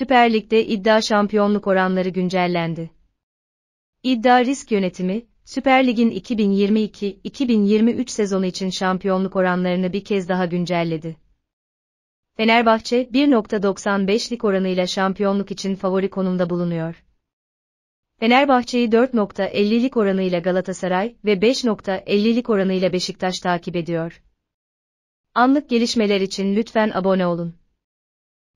Süper Lig'de iddia şampiyonluk oranları güncellendi. İddia Risk Yönetimi, Süper Lig'in 2022-2023 sezonu için şampiyonluk oranlarını bir kez daha güncelledi. Fenerbahçe 1.95'lik oranıyla şampiyonluk için favori konumda bulunuyor. Fenerbahçe'yi 4.50'lik oranıyla Galatasaray ve 5.50'lik oranıyla Beşiktaş takip ediyor. Anlık gelişmeler için lütfen abone olun.